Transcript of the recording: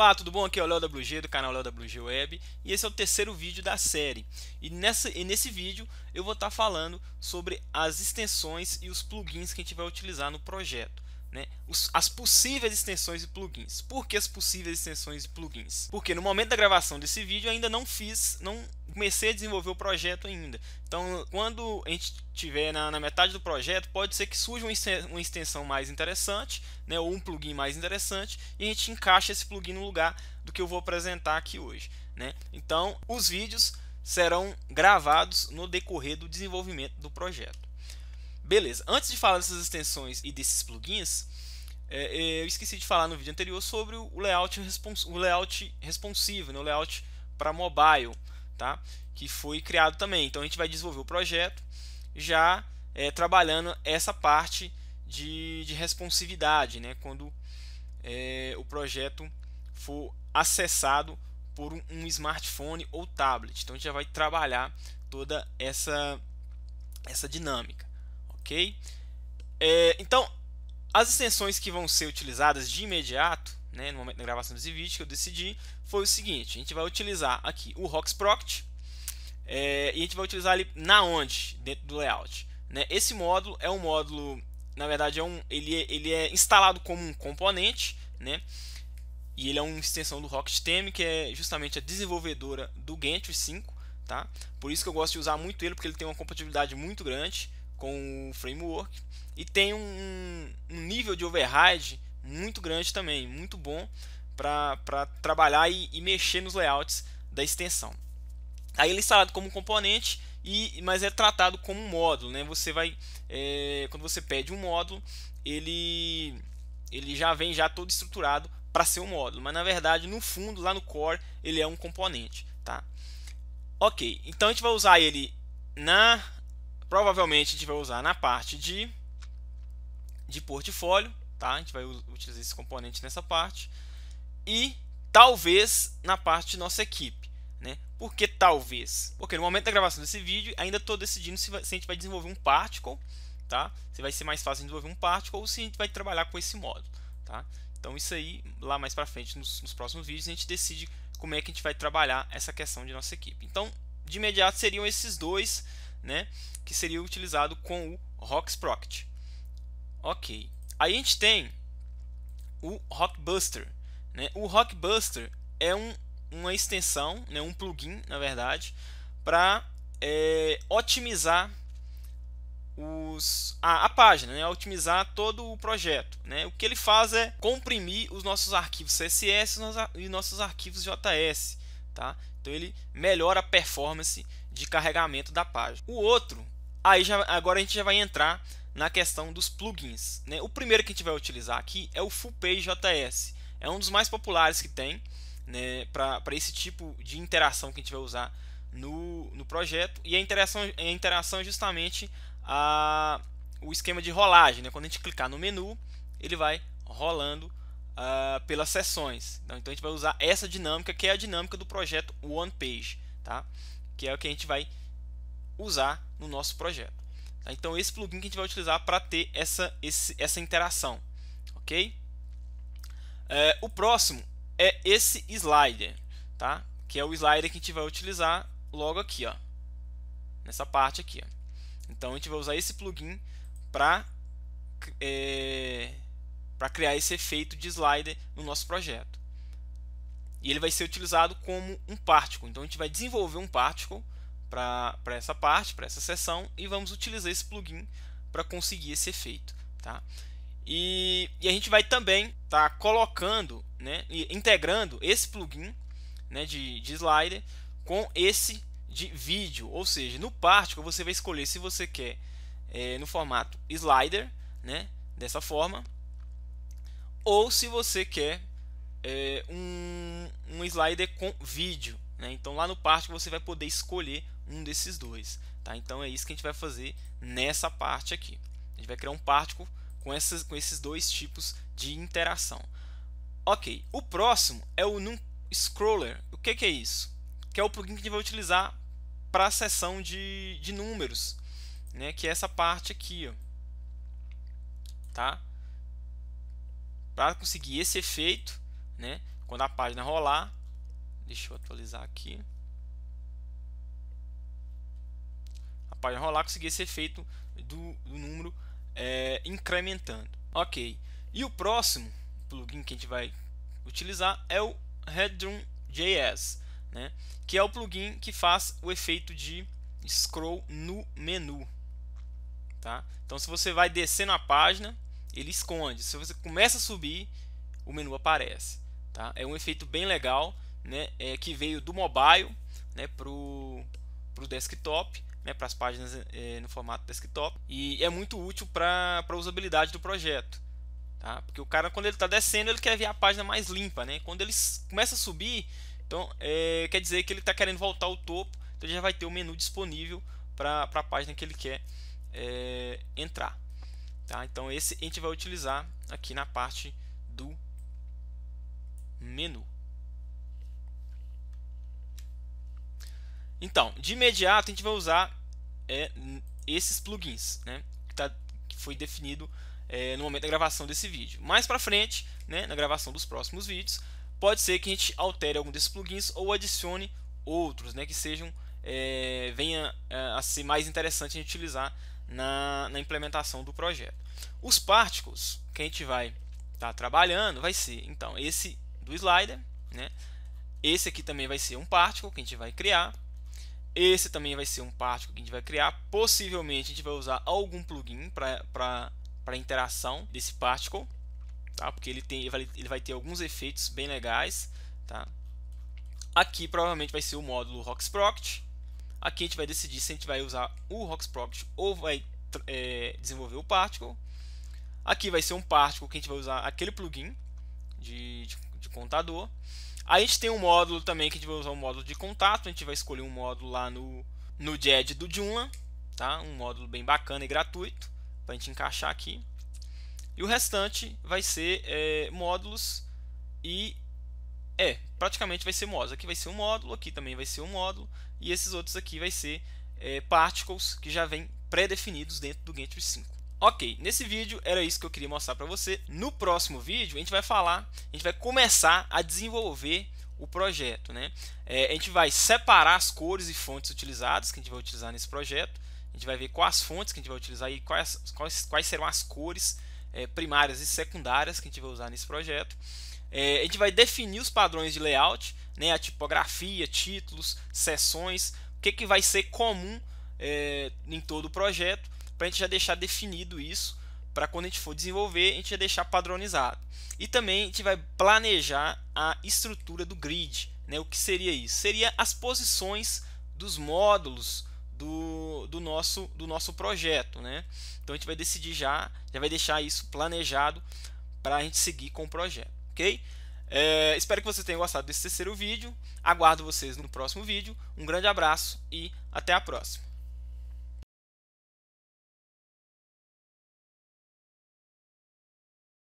Olá, ah, tudo bom? Aqui é o Léo WG do canal Léo WG Web e esse é o terceiro vídeo da série. E, nessa, e nesse vídeo eu vou estar tá falando sobre as extensões e os plugins que a gente vai utilizar no projeto né, os, as possíveis extensões e plugins. Por que as possíveis extensões e plugins? Porque no momento da gravação desse vídeo ainda não fiz, não comecei a desenvolver o projeto ainda. Então, quando a gente tiver na, na metade do projeto, pode ser que surja uma extensão mais interessante, né, ou um plugin mais interessante, e a gente encaixa esse plugin no lugar do que eu vou apresentar aqui hoje. Né? Então, os vídeos serão gravados no decorrer do desenvolvimento do projeto. Beleza, antes de falar dessas extensões e desses plugins, é, é, eu esqueci de falar no vídeo anterior sobre o layout, respons o layout responsivo, né, o layout para mobile, tá? que foi criado também. Então a gente vai desenvolver o projeto já é, trabalhando essa parte de, de responsividade, né? quando é, o projeto for acessado por um, um smartphone ou tablet. Então a gente já vai trabalhar toda essa, essa dinâmica. É, então, as extensões que vão ser utilizadas de imediato, né, no momento da gravação desse vídeo, que eu decidi, foi o seguinte, a gente vai utilizar aqui o Roxproct, é, e a gente vai utilizar ele na onde, dentro do layout. Né? Esse módulo é um módulo, na verdade, é um, ele, é, ele é instalado como um componente, né? e ele é uma extensão do RocketTM, que é justamente a desenvolvedora do Gantry 5, tá? Por isso que eu gosto de usar muito ele, porque ele tem uma compatibilidade muito grande, com o framework e tem um, um nível de override muito grande também, muito bom para trabalhar e, e, mexer nos layouts da extensão. Aí ele é instalado como componente, e, mas é tratado como um módulo. Né? Você vai, é, quando você pede um módulo, ele, ele já vem já todo estruturado para ser um módulo, mas na verdade no fundo, lá no core, ele é um componente. Tá? Ok, então a gente vai usar ele na Provavelmente a gente vai usar na parte de, de portfólio, tá? A gente vai utilizar esse componente nessa parte. E talvez na parte de nossa equipe, né? Por que talvez? Porque no momento da gravação desse vídeo, ainda estou decidindo se, vai, se a gente vai desenvolver um particle, tá? Se vai ser mais fácil desenvolver um particle ou se a gente vai trabalhar com esse módulo, tá? Então isso aí, lá mais para frente, nos, nos próximos vídeos, a gente decide como é que a gente vai trabalhar essa questão de nossa equipe. Então, de imediato seriam esses dois né, que seria utilizado com o Rocksprocket. Ok. Aí a gente tem o Rockbuster. Né? O Rockbuster é um, uma extensão, né, um plugin, na verdade, para é, otimizar os, a, a, página, né? otimizar todo o projeto. Né? O que ele faz é comprimir os nossos arquivos CSS e nossos arquivos JS. Tá? Então ele melhora a performance de carregamento da página. O outro, aí já, agora a gente já vai entrar na questão dos plugins. Né? O primeiro que a gente vai utilizar aqui é o FullPageJS, JS. É um dos mais populares que tem né, para esse tipo de interação que a gente vai usar no, no projeto. E a interação, a interação é justamente a, o esquema de rolagem. Né? Quando a gente clicar no menu, ele vai rolando uh, pelas seções. Então, então a gente vai usar essa dinâmica que é a dinâmica do projeto OnePage. Tá? que é o que a gente vai usar no nosso projeto. Tá? Então, esse plugin que a gente vai utilizar para ter essa, esse, essa interação. Ok? É, o próximo é esse slider, tá? que é o slider que a gente vai utilizar logo aqui, ó, nessa parte aqui. Ó. Então, a gente vai usar esse plugin para é, para criar esse efeito de slider no nosso projeto. E ele vai ser utilizado como um particle. Então a gente vai desenvolver um particle para essa parte, para essa sessão e vamos utilizar esse plugin para conseguir esse efeito. Tá? E, e a gente vai também estar tá colocando, né, integrando esse plugin né, de, de slider com esse de vídeo. Ou seja, no particle você vai escolher se você quer é, no formato slider, né, dessa forma, ou se você quer é, um, um slider com vídeo. Né? Então lá no parte você vai poder escolher um desses dois. Tá? Então é isso que a gente vai fazer nessa parte aqui. A gente vai criar um particle com, essas, com esses dois tipos de interação. Ok, o próximo é o Num Scroller. O que, que é isso? Que é o plugin que a gente vai utilizar para a seção de, de números, né? que é essa parte aqui. Ó. Tá? Para conseguir esse efeito, né? Quando a página rolar, deixa eu atualizar aqui. A página rolar conseguir ser feito do, do número é, incrementando. Ok. E o próximo plugin que a gente vai utilizar é o Headroom.js, né? que é o plugin que faz o efeito de scroll no menu. Tá? Então, se você vai descendo a página, ele esconde. Se você começa a subir, o menu aparece. Tá? É um efeito bem legal né, é, que veio do mobile né, para o desktop, né, para as páginas é, no formato desktop e é muito útil para a usabilidade do projeto. Tá? Porque o cara, quando ele está descendo, ele quer ver a página mais limpa. Né? Quando ele começa a subir, então é, quer dizer que ele está querendo voltar ao topo, então ele já vai ter o menu disponível para a página que ele quer é, entrar. Tá? Então esse a gente vai utilizar aqui na parte do menu. Então, de imediato a gente vai usar é, esses plugins, né, que, tá, que foi definido é, no momento da gravação desse vídeo. Mais para frente, né, na gravação dos próximos vídeos, pode ser que a gente altere algum desses plugins ou adicione outros, né, que sejam é, venha é, a ser mais interessante a gente utilizar na, na implementação do projeto. Os particles que a gente vai estar tá trabalhando vai ser, então, esse do slider. Né? Esse aqui também vai ser um particle que a gente vai criar. Esse também vai ser um particle que a gente vai criar. Possivelmente a gente vai usar algum plugin para a interação desse particle. Tá? Porque ele, tem, ele vai ter alguns efeitos bem legais. Tá? Aqui provavelmente vai ser o módulo Roxproct. Aqui a gente vai decidir se a gente vai usar o rocksproct ou vai é, desenvolver o particle. Aqui vai ser um particle que a gente vai usar aquele plugin de, de de contador. a gente tem um módulo também que a gente vai usar um módulo de contato. A gente vai escolher um módulo lá no, no JED do Joomla. Tá? Um módulo bem bacana e gratuito para a gente encaixar aqui. E o restante vai ser é, módulos e é, praticamente vai ser módulos. Aqui vai ser um módulo, aqui também vai ser um módulo e esses outros aqui vai ser é, particles que já vem pré-definidos dentro do Gantry 5. Ok, nesse vídeo era isso que eu queria mostrar para você. No próximo vídeo a gente vai falar, a gente vai começar a desenvolver o projeto. Né? É, a gente vai separar as cores e fontes utilizadas que a gente vai utilizar nesse projeto. A gente vai ver quais fontes que a gente vai utilizar e quais, quais, quais serão as cores é, primárias e secundárias que a gente vai usar nesse projeto. É, a gente vai definir os padrões de layout, né? a tipografia, títulos, seções, o que, que vai ser comum é, em todo o projeto para a gente já deixar definido isso para quando a gente for desenvolver, a gente já deixar padronizado. E também a gente vai planejar a estrutura do grid. Né? O que seria isso? Seria as posições dos módulos do, do, nosso, do nosso projeto. Né? Então a gente vai decidir já, já vai deixar isso planejado para a gente seguir com o projeto. Ok? É, espero que vocês tenham gostado desse terceiro vídeo. Aguardo vocês no próximo vídeo. Um grande abraço e até a próxima.